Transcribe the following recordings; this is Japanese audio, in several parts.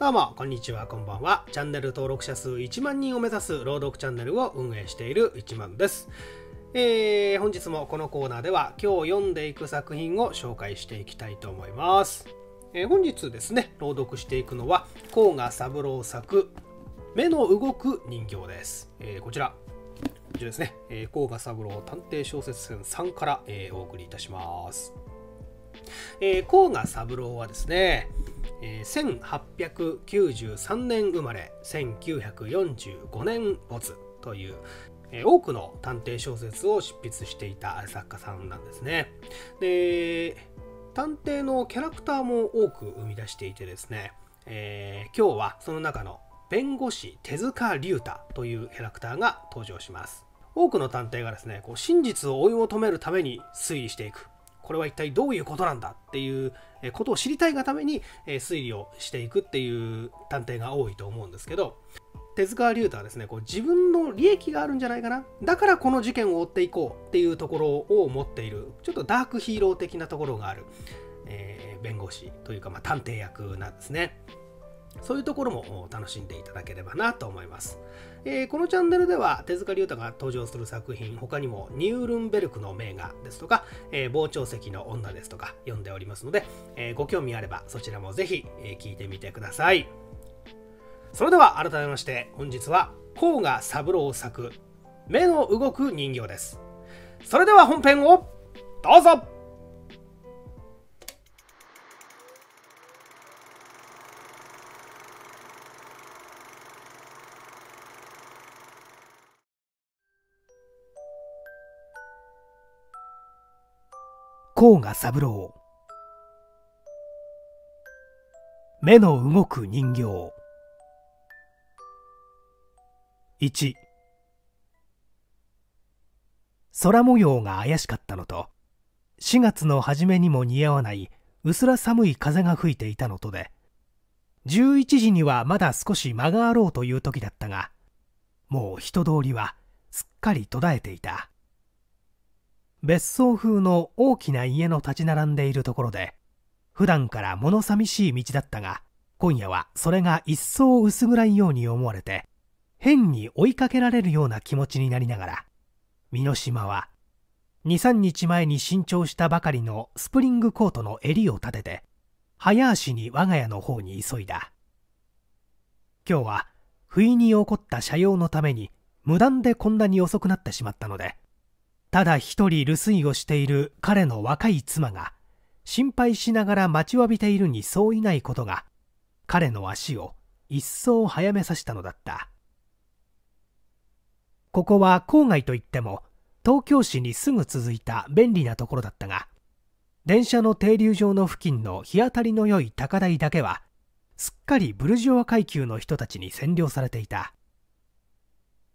どうも、こんにちは、こんばんは。チャンネル登録者数1万人を目指す朗読チャンネルを運営している1万です。えー、本日もこのコーナーでは今日読んでいく作品を紹介していきたいと思います。えー、本日ですね、朗読していくのは、甲賀三郎作、目の動く人形です。えー、こちら、こちらですね、えー、甲賀三郎探偵小説編3から、えー、お送りいたします。えー、甲賀三郎はですね、えー、1893年生まれ1945年没という、えー、多くの探偵小説を執筆していた作家さんなんですね。で探偵のキャラクターも多く生み出していてですね、えー、今日はその中の弁護士手塚龍太というキャラクターが登場します。多くの探偵がですねこう真実を追い求めるために推理していくこれは一体どういうことなんだっていうことを知りたいがために推理をしていくっていう探偵が多いと思うんですけど手塚龍太はですねこう自分の利益があるんじゃないかなだからこの事件を追っていこうっていうところを持っているちょっとダークヒーロー的なところがある、えー、弁護士というか、まあ、探偵役なんですねそういうところも楽しんでいただければなと思います。えー、このチャンネルでは手塚龍太が登場する作品、他にもニュールンベルクの名画ですとか、えー、傍聴席の女ですとか読んでおりますので、えー、ご興味あればそちらもぜひ、え聞いてみてください。それでは改めまして、本日は甲賀三郎作、目の動く人形です。それでは本編をどうぞ甲賀三郎目の動く人形1空模様が怪しかったのと4月の初めにも似合わない薄ら寒い風が吹いていたのとで11時にはまだ少し間があろうという時だったがもう人通りはすっかり途絶えていた別荘風の大きな家の立ち並んでいるところで普段から物寂しい道だったが今夜はそれが一層薄暗いように思われて変に追いかけられるような気持ちになりながら美濃島は23日前に新調したばかりのスプリングコートの襟を立てて早足に我が家の方に急いだ今日は不意に起こった斜陽のために無断でこんなに遅くなってしまったのでただ一人留守居をしている彼の若い妻が心配しながら待ちわびているにそういないことが彼の足を一層早めさせたのだったここは郊外といっても東京市にすぐ続いた便利なところだったが電車の停留場の付近の日当たりの良い高台だけはすっかりブルジョワ階級の人たちに占領されていた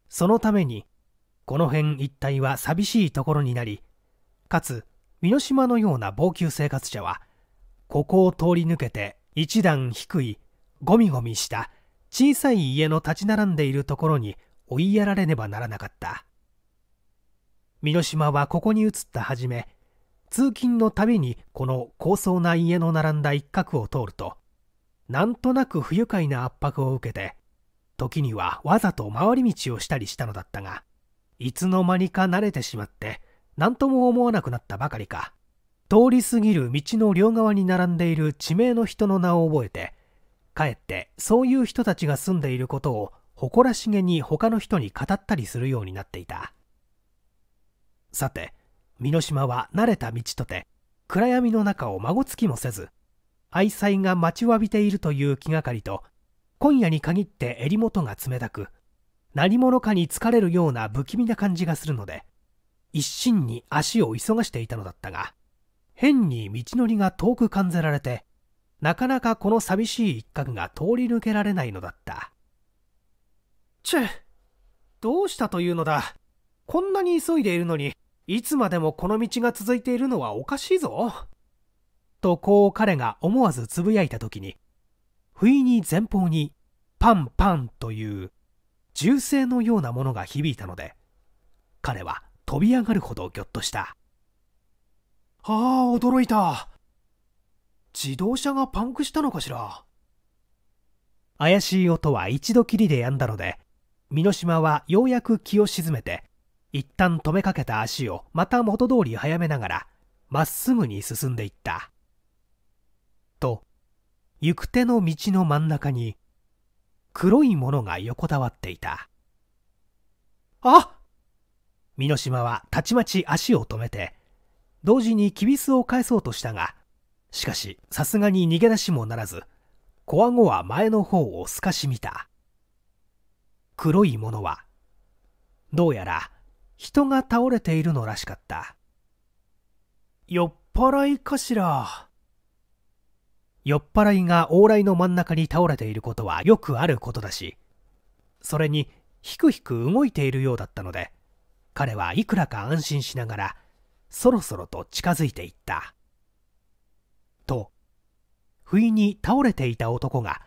そのためにこの辺一帯は寂しいところになりかつ箕島のような防給生活者はここを通り抜けて一段低いゴミゴミした小さい家の立ち並んでいるところに追いやられねばならなかった箕島はここに移った初め通勤のたびにこの高層な家の並んだ一角を通るとなんとなく不愉快な圧迫を受けて時にはわざと回り道をしたりしたのだったがいつの間にか慣れてしまって何とも思わなくなったばかりか通り過ぎる道の両側に並んでいる地名の人の名を覚えてかえってそういう人たちが住んでいることを誇らしげに他の人に語ったりするようになっていたさて箕島は慣れた道とて暗闇の中を孫つきもせず愛妻が待ちわびているという気がかりと今夜に限って襟元が冷たく何者かに疲れるような不気味な感じがするので一心に足を急がしていたのだったが変に道のりが遠く感じられてなかなかこの寂しい一角が通り抜けられないのだったチェどうしたというのだこんなに急いでいるのにいつまでもこの道が続いているのはおかしいぞとこう彼が思わずつぶやいた時に不意に前方にパンパンという銃声のようなものが響いたので彼は飛び上がるほどぎょっとしたああ驚いた自動車がパンクしたのかしら怪しい音は一度きりで止んだので箕島はようやく気を沈めて一旦止めかけた足をまた元通り早めながらまっすぐに進んでいったと行く手の道の真ん中に黒いものが横たわっていた。あ美濃島はたちまち足を止めて、同時にキビスを返そうとしたが、しかしさすがに逃げ出しもならず、こわごわ前の方を透かし見た。黒いものは、どうやら人が倒れているのらしかった。酔っ払いかしら。酔っ払いが往来の真ん中に倒れていることはよくあることだし、それにひくひく動いているようだったので、彼はいくらか安心しながら、そろそろと近づいていった。と、不意に倒れていた男が、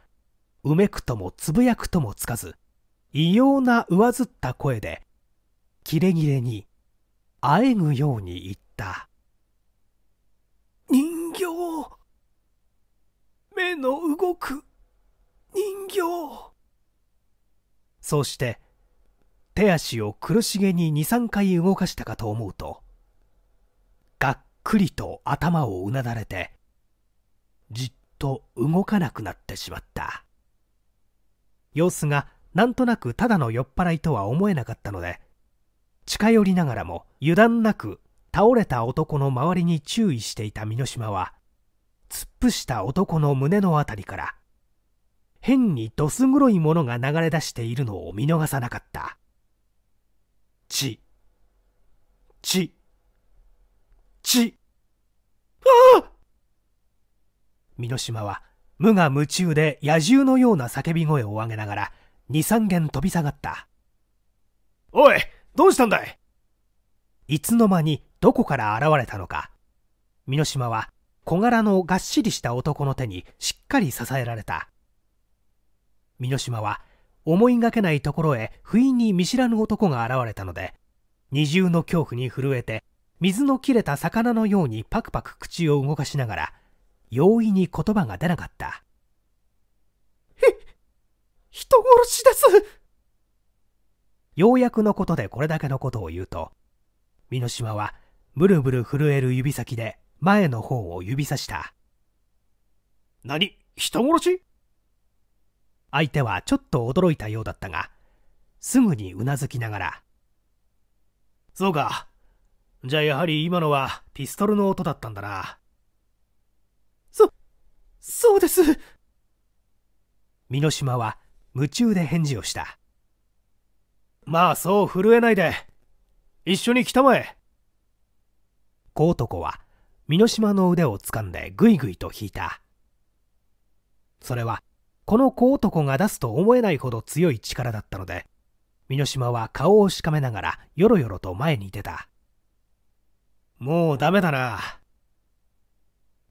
うめくともつぶやくともつかず、異様な上ずった声で、キレキレに、あえぐように言った。目の動く人形そうして手足を苦しげに23回動かしたかと思うとがっくりと頭をうなだれてじっと動かなくなってしまった様子がなんとなくただの酔っ払いとは思えなかったので近寄りながらも油断なく倒れた男の周りに注意していた箕島は突っ伏した男の胸の辺りから変にどす黒いものが流れ出しているのを見逃さなかった血血血ああ箕島は無我夢中で野獣のような叫び声を上げながら23軒飛び下がったおいどうしたんだいいつの間にどこから現れたのか箕島は小柄のがっしりした男の手にしっかり支えられた美濃島は思いがけないところへ不意に見知らぬ男が現れたので二重の恐怖に震えて水の切れた魚のようにパクパク口を動かしながら容易に言葉が出なかったへ人殺しですようやくのことでこれだけのことを言うと美濃島はブルブル震える指先で前の方を指さした。何人殺し相手はちょっと驚いたようだったが、すぐにうなずきながら。そうか。じゃあやはり今のはピストルの音だったんだな。そ、そうです。箕島は夢中で返事をした。まあそう震えないで。一緒に来たまえ。小男は美島の腕をつかんでぐいぐいと引いたそれはこの小男が出すと思えないほど強い力だったので箕島は顔をしかめながらよろよろと前に出たもうダメだな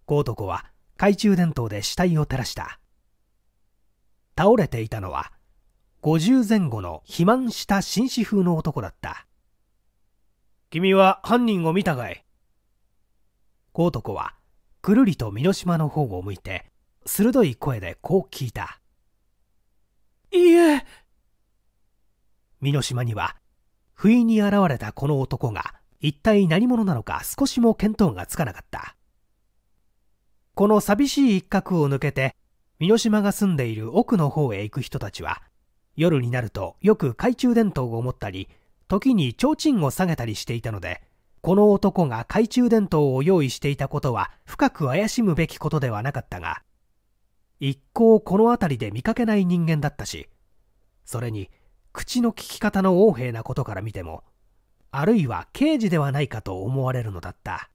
小男は懐中電灯で死体を照らした倒れていたのは50前後の肥満した紳士風の男だった君は犯人を見たかい豪徳はくるりと美濃島の方を向いて鋭い声でこう聞いた「いいえ」美濃島には不意に現れたこの男が一体何者なのか少しも見当がつかなかったこの寂しい一角を抜けて美濃島が住んでいる奥の方へ行く人たちは夜になるとよく懐中電灯を持ったり時に提灯を下げたりしていたのでこの男が懐中電灯を用意していたことは深く怪しむべきことではなかったが一向この辺りで見かけない人間だったしそれに口の利き方の横柄なことから見てもあるいは刑事ではないかと思われるのだった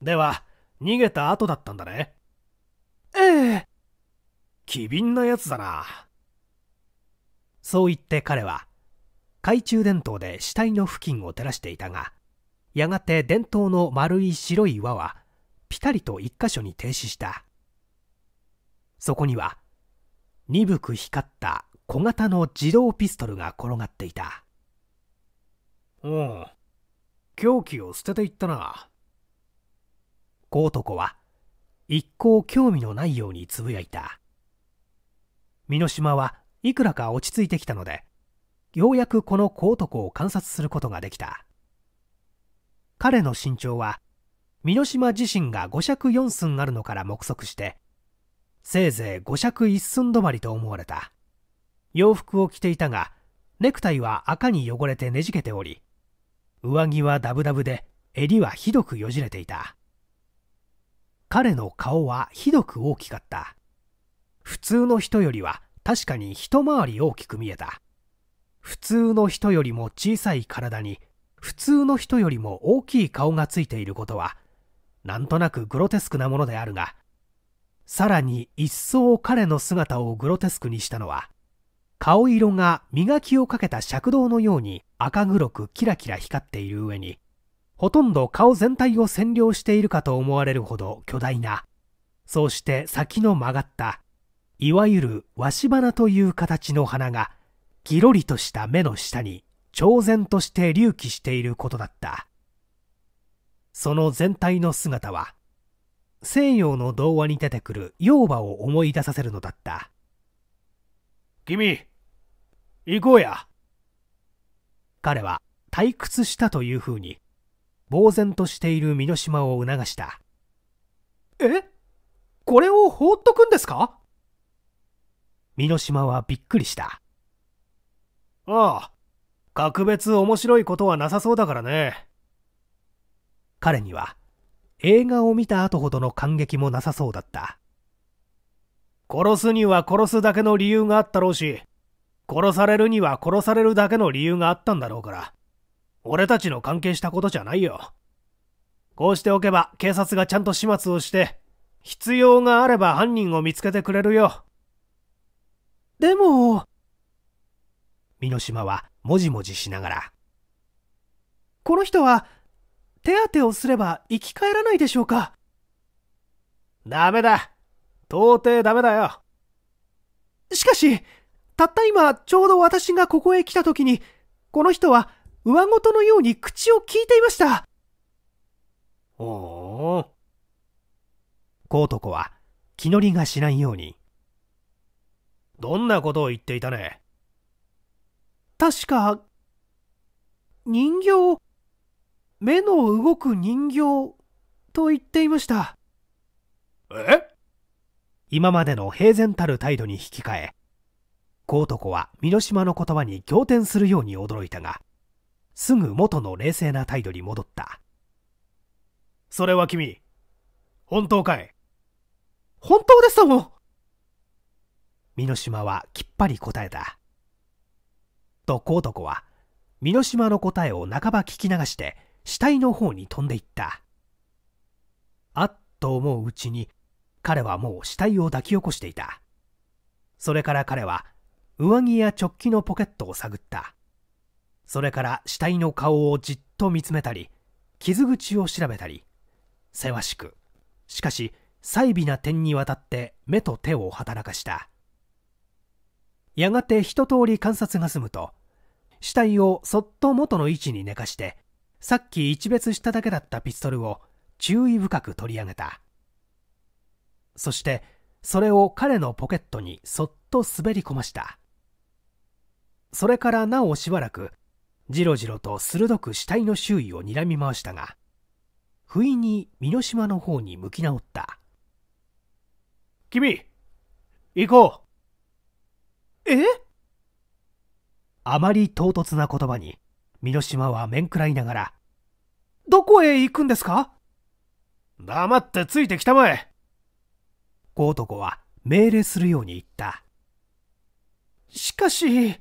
では逃げた後だったんだねええ機敏なやつだなそう言って彼は懐中電灯で死体の付近を照らしていたがやがて電灯の丸い白い輪はピタリと一箇所に停止したそこには鈍く光った小型の自動ピストルが転がっていたおん、凶器を捨てていったな小男は一向興味のないようにつぶやいた箕島はいくらか落ち着いてきたのでようやくこの小男を観察することができた彼の身長は美ノ島自身が5尺4寸あるのから目測してせいぜい5尺1寸止まりと思われた洋服を着ていたがネクタイは赤に汚れてねじけており上着はダブダブで襟はひどくよじれていた彼の顔はひどく大きかった普通の人よりは確かに一回り大きく見えた普通の人よりも小さい体に普通の人よりも大きい顔がついていることはなんとなくグロテスクなものであるがさらに一層彼の姿をグロテスクにしたのは顔色が磨きをかけた尺道のように赤黒くキラキラ光っている上にほとんど顔全体を占領しているかと思われるほど巨大なそうして先の曲がったいわゆるわし花という形の花がぎろりとした目の下に、超然として隆起していることだった。その全体の姿は、西洋の童話に出てくる妖馬を思い出させるのだった。君、行こうや。彼は退屈したというふうに、呆然としている美濃島を促した。えこれを放っとくんですか美濃島はびっくりした。ああ、格別面白いことはなさそうだからね。彼には映画を見た後ほどの感激もなさそうだった。殺すには殺すだけの理由があったろうし、殺されるには殺されるだけの理由があったんだろうから、俺たちの関係したことじゃないよ。こうしておけば警察がちゃんと始末をして、必要があれば犯人を見つけてくれるよ。でも、美濃島はもじもじしながら。この人は、手当てをすれば生き返らないでしょうかダメだ。到底ダメだよ。しかし、たった今、ちょうど私がここへ来た時に、この人は、上ごとのように口を聞いていました。おお。コートコは、気乗りがしないように。どんなことを言っていたね確か、人形、目の動く人形と言っていました。え今までの平然たる態度に引き換え、小男は美濃島の言葉に仰天するように驚いたが、すぐ元の冷静な態度に戻った。それは君、本当かい本当ですとも美濃島はきっぱり答えた。とコーは美濃島の答えを半ば聞き流して死体の方に飛んでいったあっと思ううちに彼はもう死体を抱き起こしていたそれから彼は上着や直帰のポケットを探ったそれから死体の顔をじっと見つめたり傷口を調べたりせわしくしかし細微な点にわたって目と手を働かしたやがて一通り観察が済むと死体をそっと元の位置に寝かしてさっき一別しただけだったピストルを注意深く取り上げたそしてそれを彼のポケットにそっと滑り込ましたそれからなおしばらくじろじろと鋭く死体の周囲をにらみ回したが不意に美濃島の方に向き直った君行こうえあまり唐突な言葉に、美濃島は面食らいながら、どこへ行くんですか黙ってついてきたまえ。小男は命令するように言った。しかし、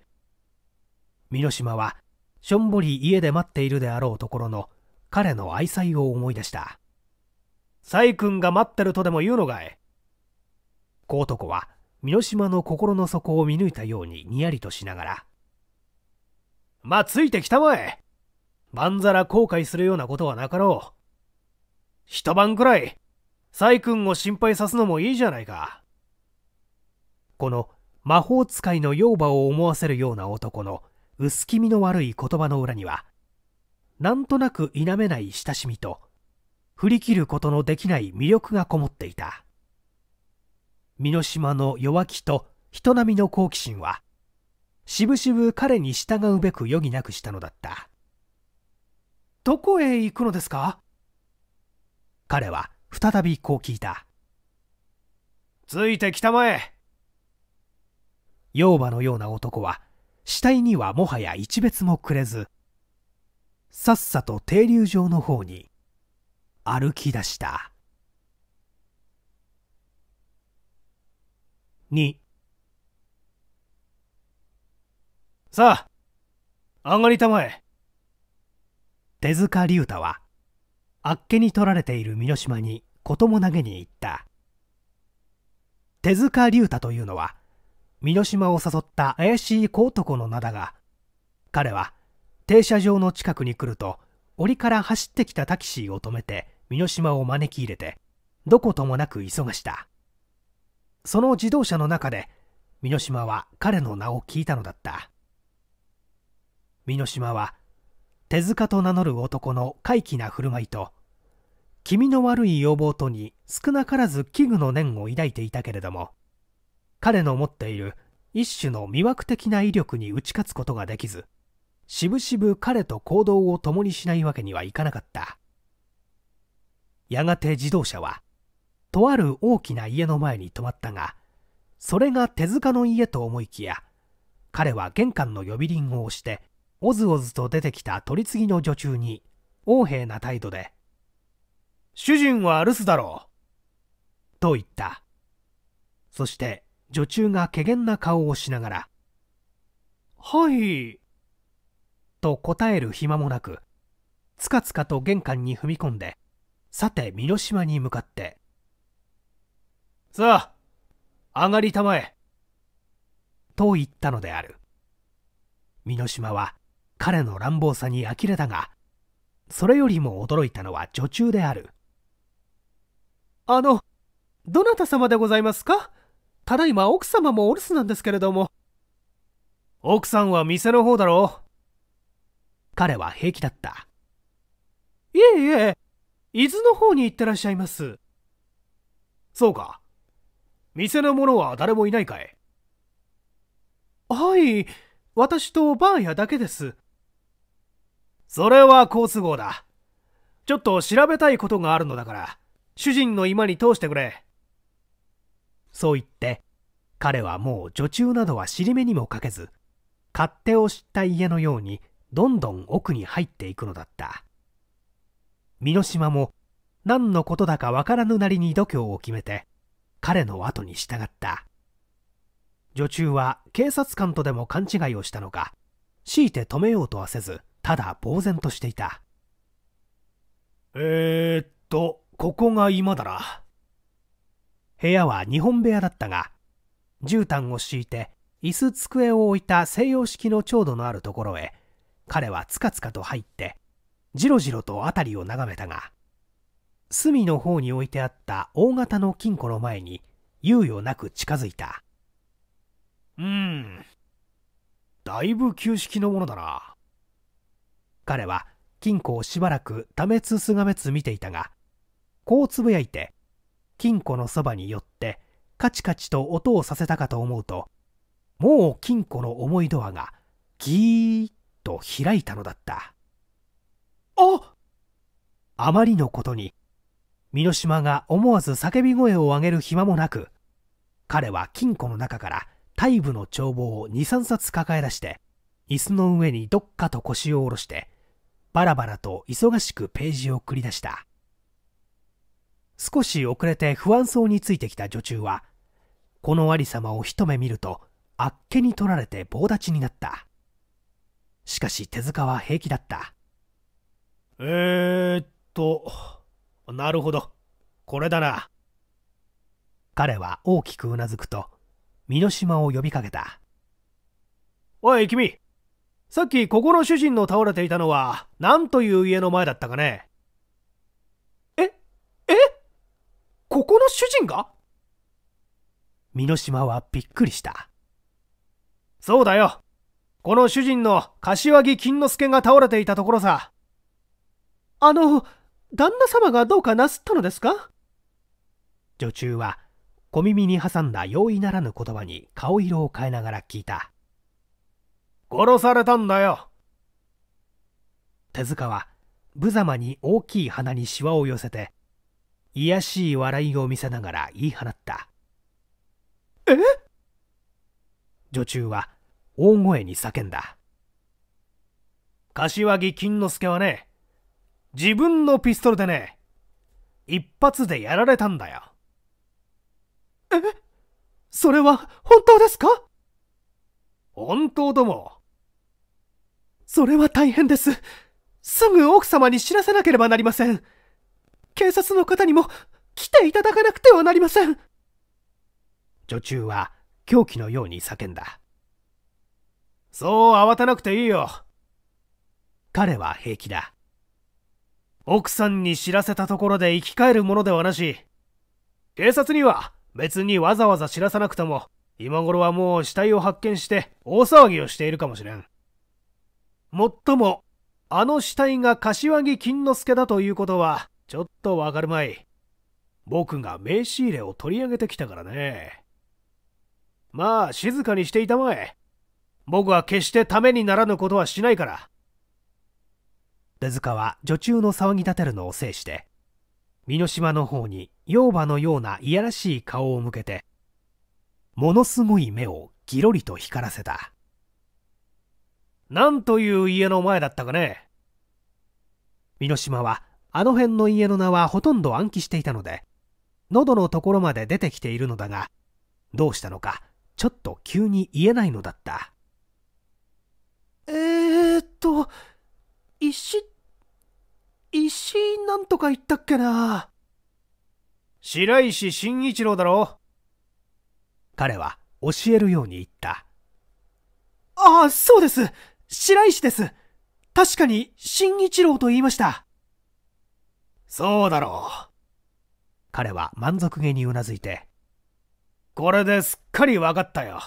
美濃島は、しょんぼり家で待っているであろうところの、彼の愛妻を思い出した。サイ君が待ってるとでも言うのかい小男は三濃島の心の底を見抜いたようににやりとしながら「まあついてきたまえまんざら後悔するようなことはなかろう一晩くらい細君を心配さすのもいいじゃないか」この魔法使いの妖婆を思わせるような男の薄気味の悪い言葉の裏にはなんとなく否めない親しみと振り切ることのできない魅力がこもっていた。身の島の弱気と人並みの好奇心はしぶしぶ彼に従うべく余儀なくしたのだったどこへ行くのですか彼は再びこう聞いたついてきたまえ妖馬のような男は死体にはもはや一別もくれずさっさと停留場の方に歩き出した。2さあ上がりたまえ手塚龍太はあっけに取られている美濃島に子供投げに行った手塚龍太というのは美濃島を誘った怪しい小男の名だが彼は停車場の近くに来ると檻から走ってきたタキシーを止めて美濃島を招き入れてどこともなく忙したその自動車の中で箕島は彼の名を聞いたのだった箕島は手塚と名乗る男の怪奇な振る舞いと気味の悪い要望とに少なからず危惧の念を抱いていたけれども彼の持っている一種の魅惑的な威力に打ち勝つことができずしぶしぶ彼と行動を共にしないわけにはいかなかったやがて自動車はとある大きな家の前に泊まったがそれが手塚の家と思いきや彼は玄関の呼び鈴を押しておずおずと出てきた取り次ぎの女中に横柄な態度で「主人は留守だろう」と言ったそして女中が怪げな顔をしながら「はい」と答える暇もなくつかつかと玄関に踏み込んでさて美濃島に向かってさあ、上がりたまえ。と言ったのである。美濃島は彼の乱暴さに呆れたが、それよりも驚いたのは女中である。あの、どなた様でございますかただいま奥様もお留守なんですけれども。奥さんは店の方だろ彼は平気だった。いえいえ、伊豆の方に行ってらっしゃいます。そうか。店の者は誰もいないかいはい、私とバーヤだけです。それは好都合だ。ちょっと調べたいことがあるのだから、主人の居間に通してくれ。そう言って、彼はもう女中などは尻目にもかけず、勝手を知った家のように、どんどん奥に入っていくのだった。美濃島も、何のことだかわからぬなりに度胸を決めて、彼の後に従った女中は警察官とでも勘違いをしたのか強いて止めようとはせずただ呆然としていたえー、っとここが今だな部屋は日本部屋だったが絨毯を敷いて椅子机を置いた西洋式の調度のあるところへ彼はつかつかと入ってじろじろと辺りを眺めたが隅の方に置いてあった大型の金庫の前に猶予なく近づいたうんだいぶ旧式のものだな彼は金庫をしばらくためつすがめつ見ていたがこうつぶやいて金庫のそばに寄ってカチカチと音をさせたかと思うともう金庫の重いドアがギーッと開いたのだったああまりのことに箕島が思わず叫び声を上げる暇もなく彼は金庫の中から大部の帳簿を23冊抱え出して椅子の上にどっかと腰を下ろしてバラバラと忙しくページを繰り出した少し遅れて不安そうについてきた女中はこの有様を一目見るとあっけに取られて棒立ちになったしかし手塚は平気だったえー、っとなるほど。これだな。彼は大きくうなずくと、箕島を呼びかけた。おい、君。さっきここの主人の倒れていたのは、何という家の前だったかねええここの主人が美島はびっくりした。そうだよ。この主人の柏木金之助が倒れていたところさ。あの、旦那様がどうかなすったのですか女中は小耳に挟んだ容易ならぬ言葉に顔色を変えながら聞いた殺されたんだよ手塚は無様に大きい鼻にしわを寄せて癒しい笑いを見せながら言い放ったえ女中は大声に叫んだ柏木金之助はね自分のピストルでね、一発でやられたんだよ。えそれは本当ですか本当ども。それは大変です。すぐ奥様に知らせなければなりません。警察の方にも来ていただかなくてはなりません。女中は狂気のように叫んだ。そう慌てなくていいよ。彼は平気だ。奥さんに知らせたところで生き返るものではなし、警察には別にわざわざ知らさなくとも、今頃はもう死体を発見して大騒ぎをしているかもしれん。もっとも、あの死体が柏木金之助だということは、ちょっとわかるまい。僕が名刺入れを取り上げてきたからね。まあ、静かにしていたまえ。僕は決してためにならぬことはしないから。手塚は女中の騒ぎ立てるのを制して美島の方に妖馬のようないやらしい顔を向けてものすごい目をギロリと光らせたなんという家の前だったかね美島はあの辺の家の名はほとんど暗記していたので喉のところまで出てきているのだがどうしたのかちょっと急に言えないのだったえー、っと石石井なんとか言ったっけな白石慎一郎だろ彼は教えるように言った。ああ、そうです。白石です。確かに慎一郎と言いました。そうだろう。彼は満足げにうなずいて。これですっかり分かったよ。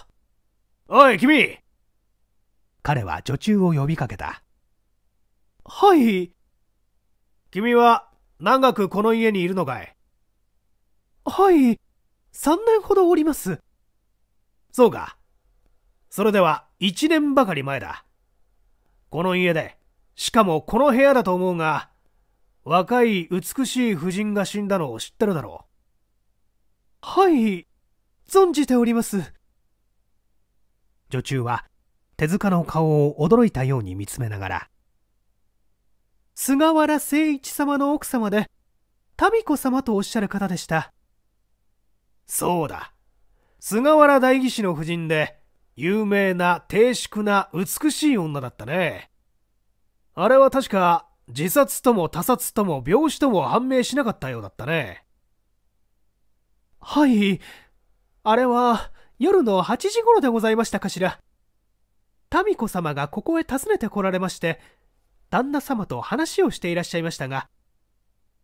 おい、君彼は女中を呼びかけた。はい。君は長くこの家にいるのかいはい、3年ほどおります。そうか。それでは1年ばかり前だ。この家で、しかもこの部屋だと思うが、若い美しい夫人が死んだのを知ってるだろう。はい、存じております。女中は手塚の顔を驚いたように見つめながら、菅原誠一様の奥様で、民子様とおっしゃる方でした。そうだ。菅原代議士の夫人で、有名な低粛な美しい女だったね。あれは確か、自殺とも他殺とも病死とも判明しなかったようだったね。はい。あれは、夜の8時頃でございましたかしら。民子様がここへ訪ねてこられまして、旦那様と話をしていらっしゃいましたが、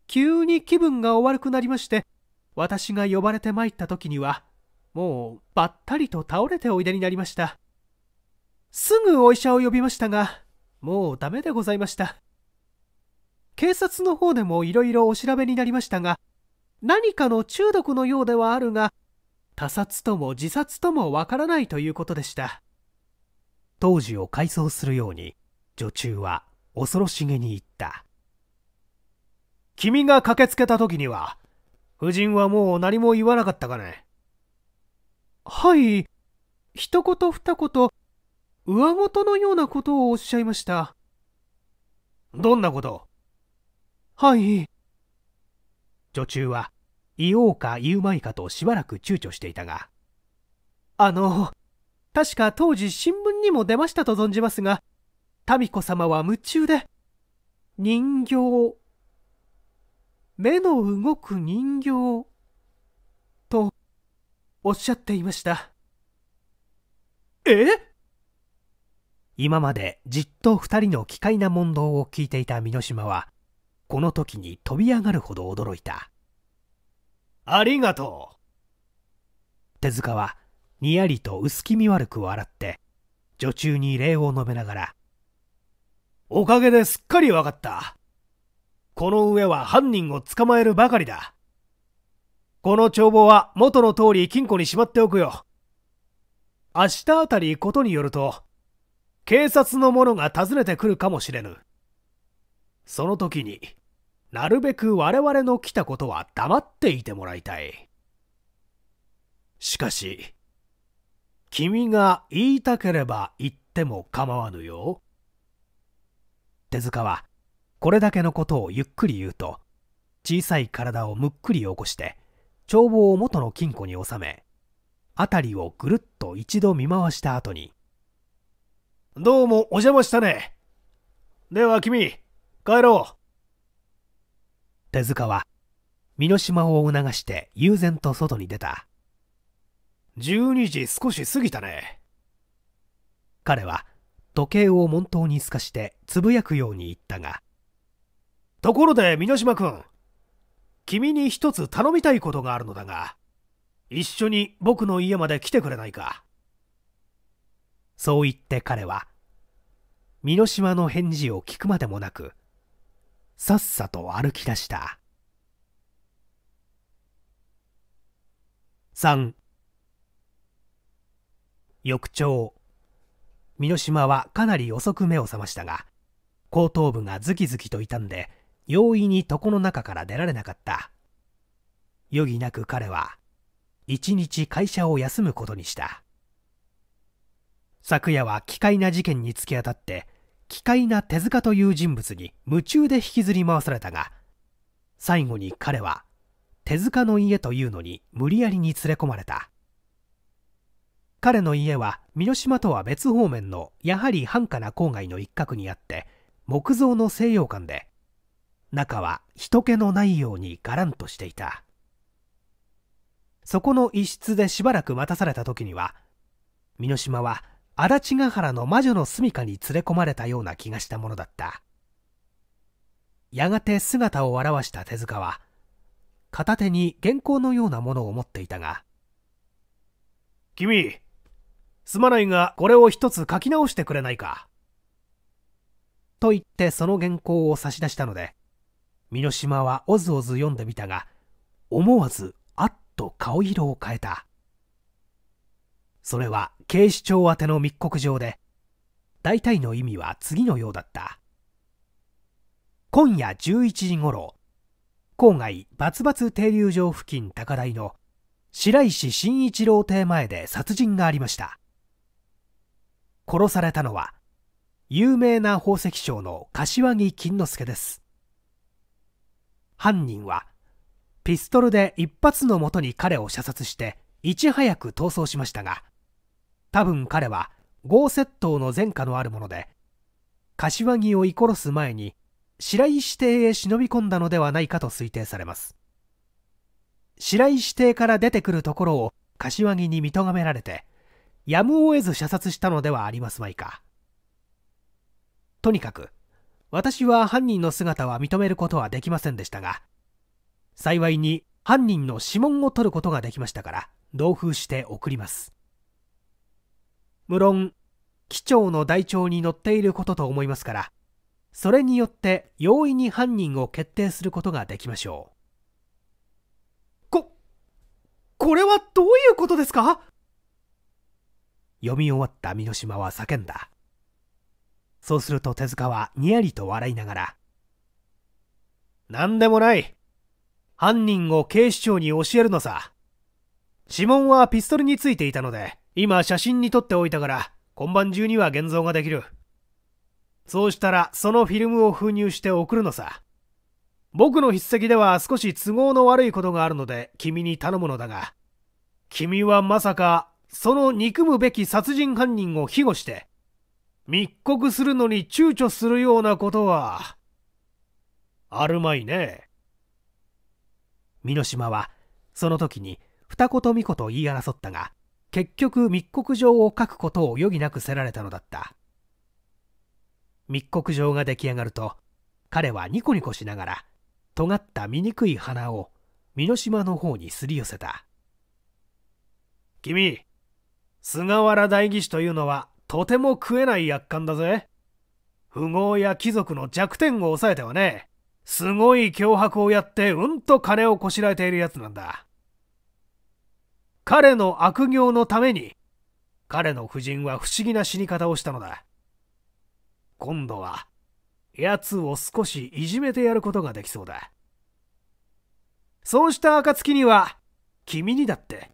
急に気分がお悪くなりまして、私が呼ばれて参った時には、もうばったりと倒れておいでになりました。すぐお医者を呼びましたが、もうダメでございました。警察の方でもいろいろお調べになりましたが、何かの中毒のようではあるが、他殺とも自殺ともわからないということでした。当時を回想するように、女中は恐ろしげに言った。君が駆けつけた時には、夫人はもう何も言わなかったかね。はい、一言二言、上ごとのようなことをおっしゃいました。どんなことはい。女中は、言おうか言うまいかとしばらく躊躇していたが、あの、確か当時新聞にも出ましたと存じますが、民子様は夢中で人形目の動く人形とおっしゃっていましたえ今までじっと2人の奇怪な問答を聞いていた箕島はこの時に飛び上がるほど驚いたありがとう手塚はにやりと薄気味悪く笑って女中に礼を述べながらおかげですっかりわかった。この上は犯人を捕まえるばかりだ。この帳簿は元の通り金庫にしまっておくよ。明日あたりことによると、警察の者が訪ねてくるかもしれぬ。その時に、なるべく我々の来たことは黙っていてもらいたい。しかし、君が言いたければ言っても構わぬよ。手塚はこれだけのことをゆっくり言うと小さい体をむっくり起こして帳簿を元の金庫に収め辺りをぐるっと一度見回した後に「どうもお邪魔したね。では君帰ろう」手塚は身の島を促して悠然と外に出た12時少し過ぎたね彼は時計を門頭に透かしてつぶやくように言ったがところで箕島君君に一つ頼みたいことがあるのだが一緒に僕の家まで来てくれないかそう言って彼は箕島の返事を聞くまでもなくさっさと歩き出した3翌朝箕島はかなり遅く目を覚ましたが後頭部がズキズキと痛んで容易に床の中から出られなかった余儀なく彼は一日会社を休むことにした昨夜は奇怪な事件に突き当たって奇怪な手塚という人物に夢中で引きずり回されたが最後に彼は手塚の家というのに無理やりに連れ込まれた彼の家は三島とは別方面のやはり繁華な郊外の一角にあって木造の西洋館で中は人気のないようにがらんとしていたそこの一室でしばらく待たされた時には三島は足立ヶ原の魔女の住処に連れ込まれたような気がしたものだったやがて姿を現した手塚は片手に原稿のようなものを持っていたが君すまないが、これを一つ書き直してくれないか。と言ってその原稿を差し出したので、箕島はおずおず読んでみたが、思わずあっと顔色を変えた。それは警視庁宛ての密告状で、大体の意味は次のようだった。今夜11時ごろ、郊外バツバツ停留場付近高台の白石慎一郎邸前で殺人がありました。殺されたのは有名な宝石商の柏木金之助です犯人はピストルで一発のもとに彼を射殺していち早く逃走しましたが多分彼は強窃盗の前科のあるもので柏木を射殺す前に白石邸へ忍び込んだのではないかと推定されます白石邸から出てくるところを柏木に見とがめられてやむを得ず射殺したのではありますまいかとにかく私は犯人の姿は認めることはできませんでしたが幸いに犯人の指紋を取ることができましたから同封して送ります無論機長の台帳に載っていることと思いますからそれによって容易に犯人を決定することができましょうここれはどういうことですか読み終わった三島は叫んだ。そうすると手塚はにやりと笑いながら、何でもない。犯人を警視庁に教えるのさ。指紋はピストルについていたので、今写真に撮っておいたから、今晩中には現像ができる。そうしたら、そのフィルムを封入して送るのさ。僕の筆跡では少し都合の悪いことがあるので、君に頼むのだが、君はまさかその憎むべき殺人犯人を庇護して、密告するのに躊躇するようなことは、あるまいね。美島は、その時に二子と三子と言い争ったが、結局密告状を書くことを余儀なくせられたのだった。密告状が出来上がると、彼はニコニコしながら、尖った醜い鼻を、美島の方にすり寄せた。君、菅原代議士というのはとても食えない悪漢だぜ。富豪や貴族の弱点を抑えてはね、すごい脅迫をやってうんと金をこしらえているやつなんだ。彼の悪行のために、彼の夫人は不思議な死に方をしたのだ。今度は、奴を少しいじめてやることができそうだ。そうした暁には、君にだって、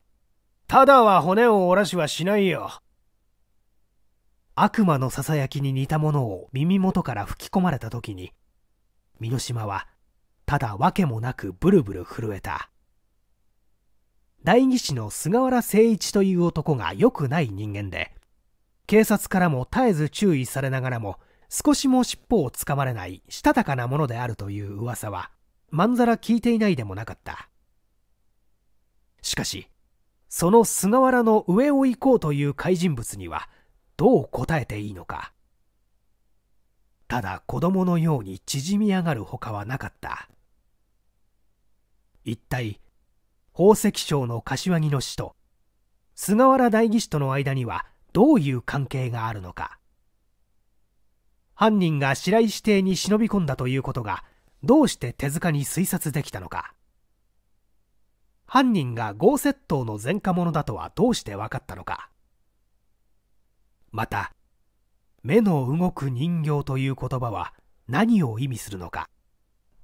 ただは骨を折らしはしないよ。悪魔のささやきに似たものを耳元から吹き込まれた時に、三島は、ただ訳もなくブルブル震えた。代議士の菅原誠一という男が良くない人間で、警察からも絶えず注意されながらも、少しも尻尾をつかまれないしたたかなものであるという噂は、まんざら聞いていないでもなかった。しかし、その菅原の上を行こうという怪人物にはどう答えていいのかただ子供のように縮み上がるほかはなかった一体宝石商の柏木の死と菅原代議士との間にはどういう関係があるのか犯人が白石邸に忍び込んだということがどうして手塚に推察できたのか犯人が豪窃盗の前科者だとはどうして分かったのかまた目の動く人形という言葉は何を意味するのか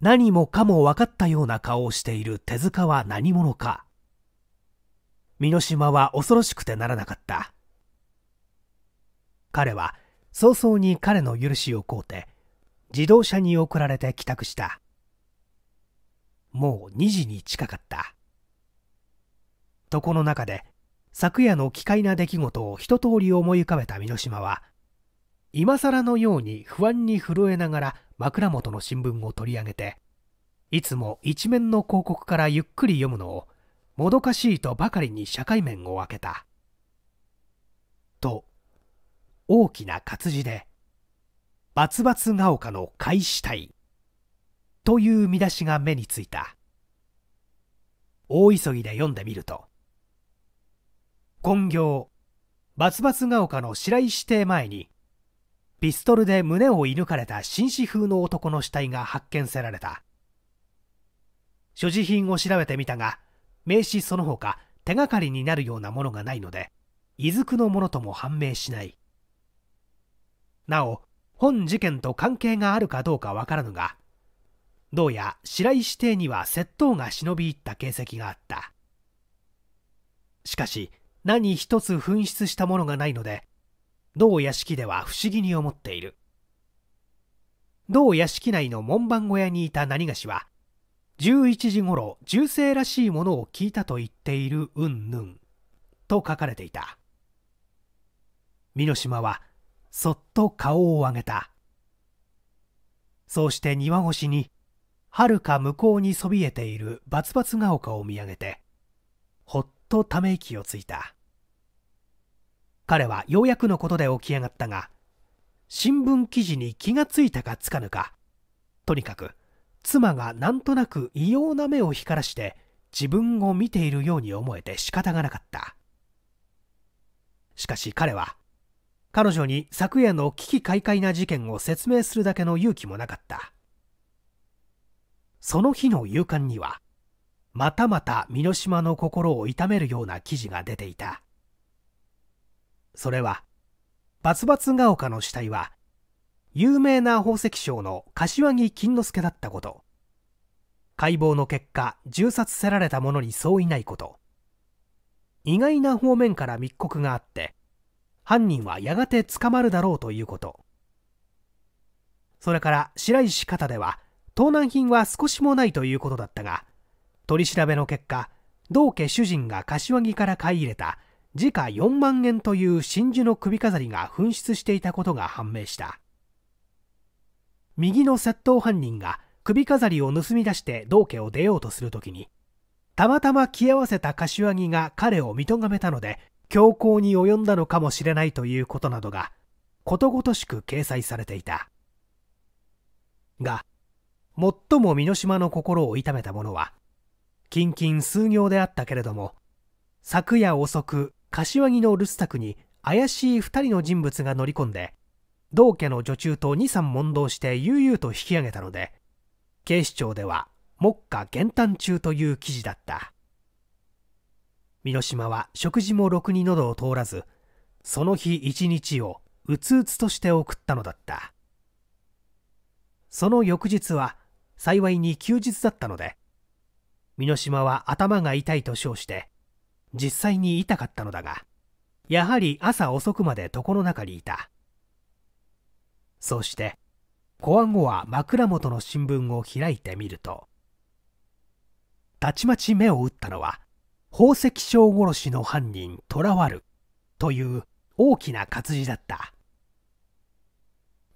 何もかも分かったような顔をしている手塚は何者か箕島は恐ろしくてならなかった彼は早々に彼の許しを請うて自動車に送られて帰宅したもう2時に近かった床の中で昨夜の奇怪な出来事を一通り思い浮かべた箕島は今更のように不安に震えながら枕元の新聞を取り上げていつも一面の広告からゆっくり読むのをもどかしいとばかりに社会面を開けた。と大きな活字で「バツバツが丘の開始隊」という見出しが目についた大急ぎで読んでみると金行バツバツが丘の白石邸前にピストルで胸を射抜かれた紳士風の男の死体が発見せられた所持品を調べてみたが名刺その他手がかりになるようなものがないので遺族のものとも判明しないなお本事件と関係があるかどうかわからぬがどうや白石邸には窃盗が忍び入った形跡があったしかし何一つ紛失したものがないので同屋敷では不思議に思っている同屋敷内の門番小屋にいた何がしは11時ごろ銃声らしいものを聞いたと言っているうんぬんと書かれていた美濃島はそっと顔を上げたそうして庭越しにはるか向こうにそびえているバツバツが丘を見上げてほっとため息をついた彼はようやくのことで起き上がったが新聞記事に気がついたかつかぬかとにかく妻がなんとなく異様な目を光らして自分を見ているように思えて仕方がなかったしかし彼は彼女に昨夜の危機快会な事件を説明するだけの勇気もなかったその日の夕刊にはまたまた美濃島の心を痛めるような記事が出ていたそれはバツバツが丘の死体は有名な宝石商の柏木金之助だったこと解剖の結果銃殺せられた者に相違ないこと意外な方面から密告があって犯人はやがて捕まるだろうということそれから白石方では盗難品は少しもないということだったが取り調べの結果道家主人が柏木から買い入れた時価4万円という真珠の首飾りが紛失していたことが判明した右の窃盗犯人が首飾りを盗み出して道家を出ようとするときにたまたま着合わせた柏木が彼を見とがめたので強行に及んだのかもしれないということなどがことごとしく掲載されていたが最も美濃島の心を痛めたものは近々数行であったけれども昨夜遅く柏木の留守宅に怪しい2人の人物が乗り込んで道家の女中と23問答して悠々と引き上げたので警視庁では目下減反中という記事だった美濃島は食事もろくに喉を通らずその日一日をうつうつとして送ったのだったその翌日は幸いに休日だったので箕島は頭が痛いと称して実際に痛かったのだがやはり朝遅くまで床の中にいたそして小安後は枕元の新聞を開いてみるとたちまち目を打ったのは宝石商殺しの犯人囚わるという大きな活字だった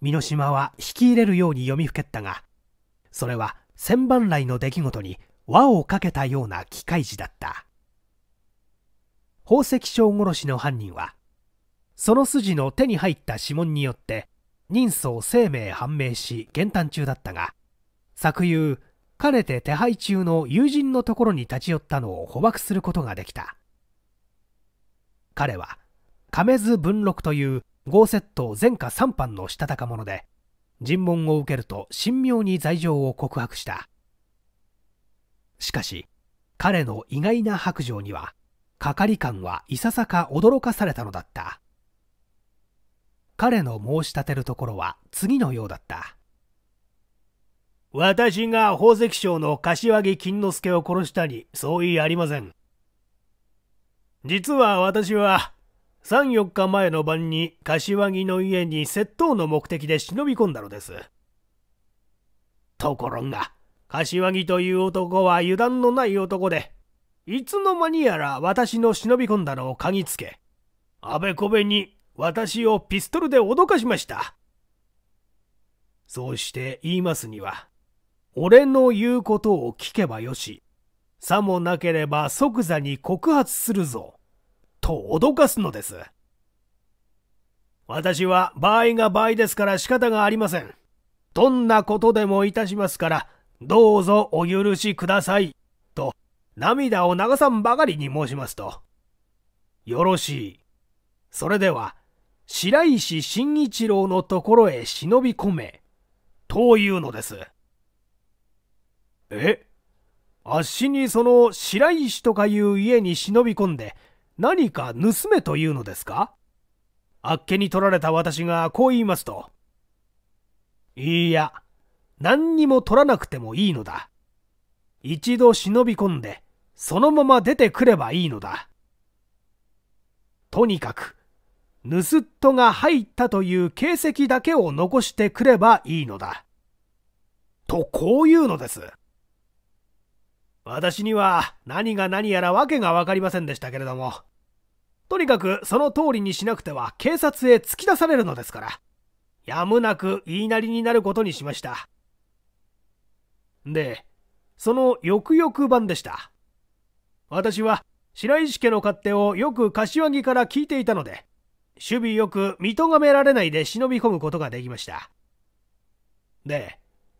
箕島は引き入れるように読みふけったがそれは千番来の出来事に輪をかけたような機械児だった宝石商殺しの犯人はその筋の手に入った指紋によって人相生命判明し減反中だったが昨夕かねて手配中の友人のところに立ち寄ったのを捕獲することができた彼は亀津文禄という豪セット科3班のしたたか者で尋問を受けると神妙に罪状を告白したしかし彼の意外な白状には係官はいささか驚かされたのだった彼の申し立てるところは次のようだった私が宝石商の柏木金之助を殺したに相違ありません実は私は34日前の晩に柏木の家に窃盗の目的で忍び込んだのですところが柏木という男は油断のない男で、いつの間にやら私の忍び込んだのを嗅ぎつけ、あべこべに私をピストルで脅かしました。そうして言いますには、俺の言うことを聞けばよし、さもなければ即座に告発するぞ、と脅かすのです。私は場合が場合ですから仕方がありません。どんなことでもいたしますから、どうぞお許しください、と涙を流さんばかりに申しますと。よろしい。それでは、白石慎一郎のところへ忍び込め、というのです。えあっしにその白石とかいう家に忍び込んで、何か盗めというのですかあっけに取られた私がこう言いますと。いいや。何にも取らなくてもいいのだ。一度忍び込んで、そのまま出てくればいいのだ。とにかく、盗っ人が入ったという形跡だけを残してくればいいのだ。とこういうのです。私には何が何やら訳が分かりませんでしたけれども。とにかくその通りにしなくては警察へ突き出されるのですから。やむなく言いなりになることにしました。で、その翌々晩でした。私は白石家の勝手をよく柏木から聞いていたので、守備よく見とがめられないで忍び込むことができました。で、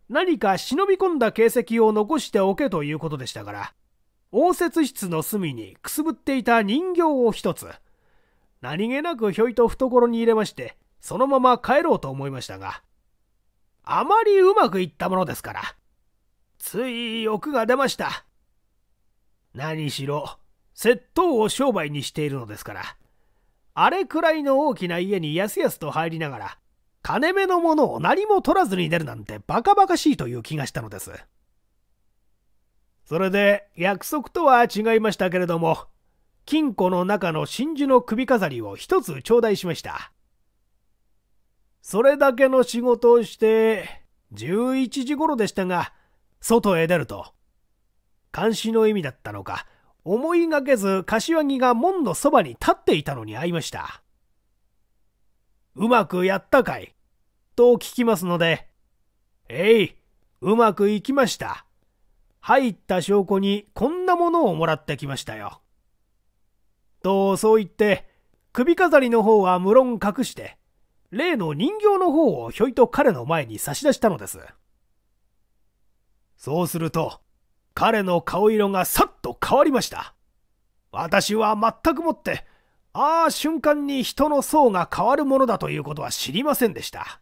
何か忍び込んだ形跡を残しておけということでしたから、応接室の隅にくすぶっていた人形を一つ、何気なくひょいと懐に入れまして、そのまま帰ろうと思いましたが、あまりうまくいったものですから、つい欲が出ました。何しろ、窃盗を商売にしているのですから。あれくらいの大きな家にやすやすと入りながら、金目のものを何も取らずに出るなんてバカバカしいという気がしたのです。それで、約束とは違いましたけれども、金庫の中の真珠の首飾りを一つ頂戴しました。それだけの仕事をして、11時頃でしたが、外へ出ると監視の意味だったのか思いがけず柏木が門のそばに立っていたのに会いましたうまくやったかいと聞きますのでえいうまくいきました入った証拠にこんなものをもらってきましたよとそう言って首飾りの方は無論隠して例の人形の方をひょいと彼の前に差し出したのです。そうすると、彼の顔色がさっと変わりました。私は全くもって、ああ瞬間に人の層が変わるものだということは知りませんでした。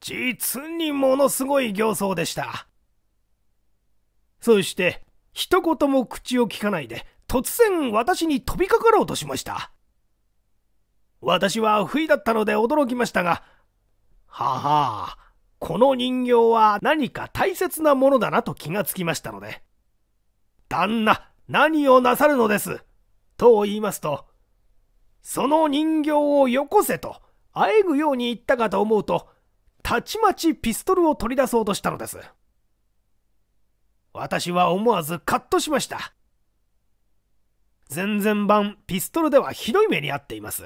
実にものすごい形相でした。そして、一言も口をきかないで、突然私に飛びかかろうとしました。私は不意だったので驚きましたが、ははこの人形は何か大切なものだなと気がつきましたので、旦那、何をなさるのです。と言いますと、その人形をよこせと、あえぐように言ったかと思うと、たちまちピストルを取り出そうとしたのです。私は思わずカッとしました。前々晩、ピストルではひどい目に遭っています。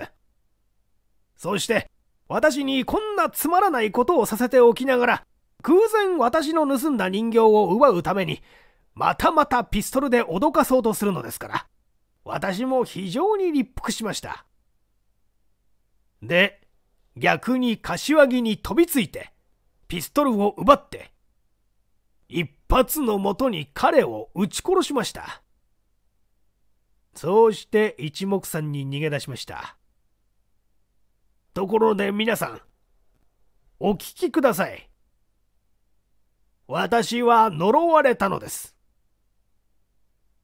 そして、私にこんなつまらないことをさせておきながら、偶然私の盗んだ人形を奪うために、またまたピストルで脅かそうとするのですから、私も非常に立腹しました。で、逆に柏木に飛びついて、ピストルを奪って、一発のもとに彼を撃ち殺しました。そうして一目散に逃げ出しました。ところで皆さん、お聞きください。私は呪われたのです。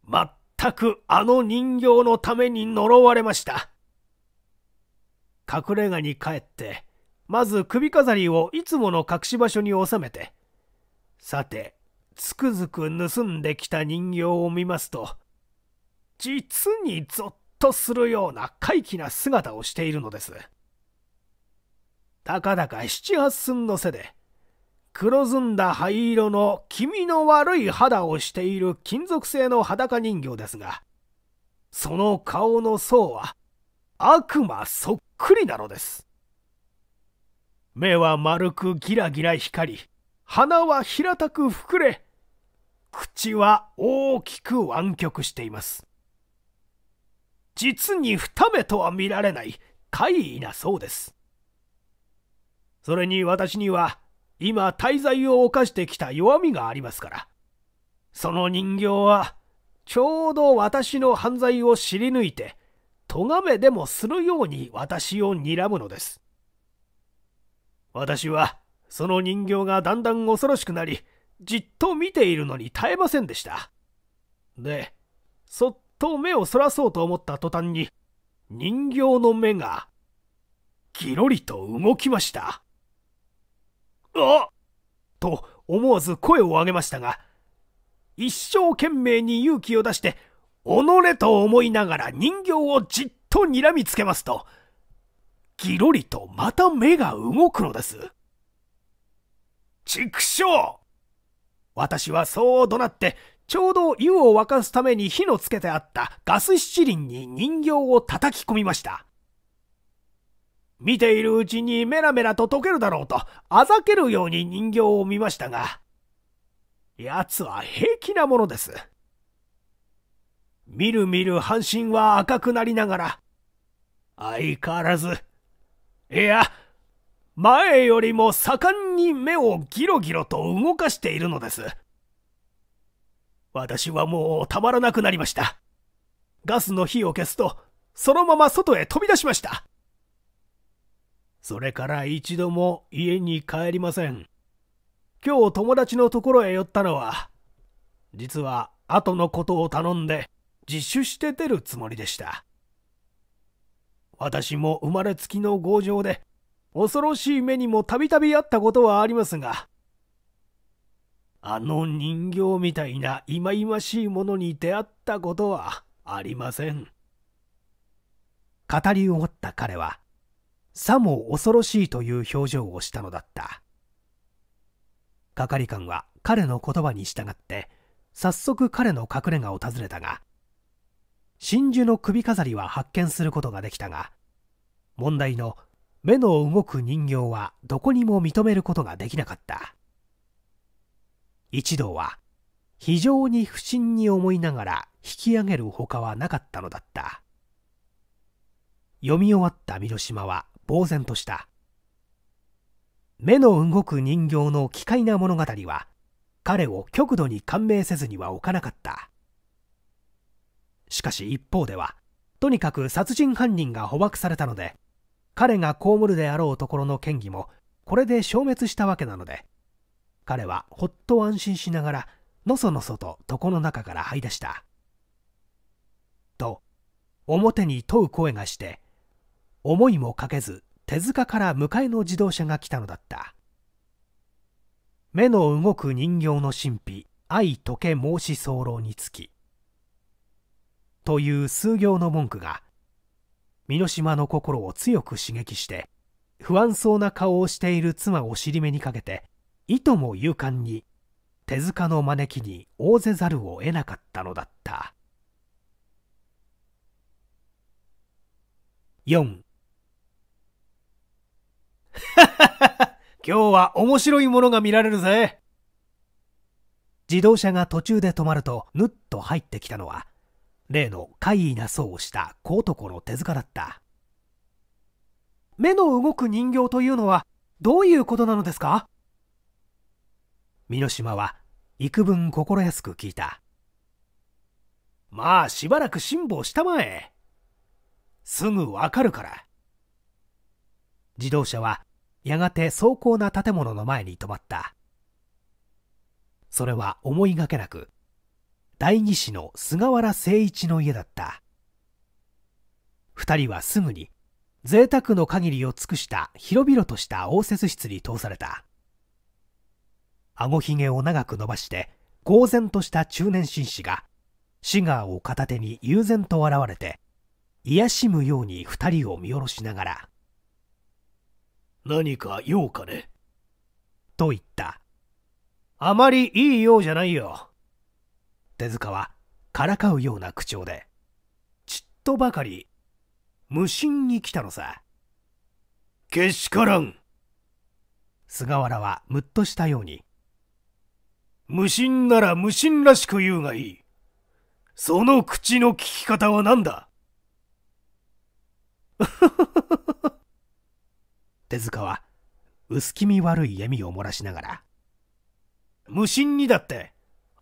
全くあの人形のために呪われました。隠れ家に帰って、まず首飾りをいつもの隠し場所に収めて、さて、つくづく盗んできた人形を見ますと、実にぞっとするような怪奇な姿をしているのです。たかだか七八寸の背で、黒ずんだ灰色の気味の悪い肌をしている金属製の裸人形ですが、その顔の層は悪魔そっくりなのです。目は丸くギラギラ光り、鼻は平たく膨れ、口は大きく湾曲しています。実に二目とは見られない怪異なそうです。それに私には、今滞在を犯してきた弱みがありますから。その人形は、ちょうど私の犯罪を知り抜いて、咎めでもするように私を睨むのです。私は、その人形がだんだん恐ろしくなり、じっと見ているのに耐えませんでした。で、そっと目をそらそうと思った途端に、人形の目が、ギロリと動きました。あと思わず声を上げましたが、一生懸命に勇気を出して、己と思いながら人形をじっと睨みつけますと、ギロリとまた目が動くのです。畜生私はそう怒鳴って、ちょうど湯を沸かすために火のつけてあったガス七輪に人形を叩き込みました。見ているうちにメラメラと溶けるだろうと、あざけるように人形を見ましたが、奴は平気なものです。みるみる半身は赤くなりながら、相変わらず、いや、前よりも盛んに目をギロギロと動かしているのです。私はもうたまらなくなりました。ガスの火を消すと、そのまま外へ飛び出しました。それから一度も家に帰りません。今日友達のところへ寄ったのは、実は後のことを頼んで自首して出るつもりでした。私も生まれつきの強情で、恐ろしい目にもたびたびあったことはありますが、あの人形みたいな忌々しいものに出会ったことはありません。語り終わった彼は、さも恐ろしいという表情をしたのだった係官は彼の言葉に従って早速彼の隠れ家を訪ねたが真珠の首飾りは発見することができたが問題の目の動く人形はどこにも認めることができなかった一同は非常に不審に思いながら引き上げるほかはなかったのだった読み終わった三島は呆然とした目の動く人形の奇怪な物語は彼を極度に感銘せずには置かなかったしかし一方ではとにかく殺人犯人が捕獲されたので彼が被るであろうところの嫌疑もこれで消滅したわけなので彼はほっと安心しながらのそのそと床の中から這い出したと表に問う声がして思いもかけず手塚から迎えの自動車が来たのだった目の動く人形の神秘愛時け申し候につきという数行の文句が箕島の心を強く刺激して不安そうな顔をしている妻を尻目にかけていとも勇敢に手塚の招きに応ぜざるを得なかったのだった4 今日は面白いものが見られるぜ。自動車が途中で止まると、ぬっと入ってきたのは、例の怪異な層をした小男の手塚だった。目の動く人形というのは、どういうことなのですか美島は、幾分心安く聞いた。まあ、しばらく辛抱したまえ。すぐわかるから。自動車はやがて壮高な建物の前に止まったそれは思いがけなく代議士の菅原誠一の家だった2人はすぐに贅沢の限りを尽くした広々とした応接室に通されたあごひげを長く伸ばして公然とした中年紳士がシガーを片手に悠然と現れて癒しむように2人を見下ろしながら何か用かねと言った。あまりいいようじゃないよ。手塚はからかうような口調で、ちっとばかり、無心に来たのさ。けしからん。菅原はむっとしたように、無心なら無心らしく言うがいい。その口の聞き方は何だ手塚は薄気味悪い笑みを漏らしながら無心にだって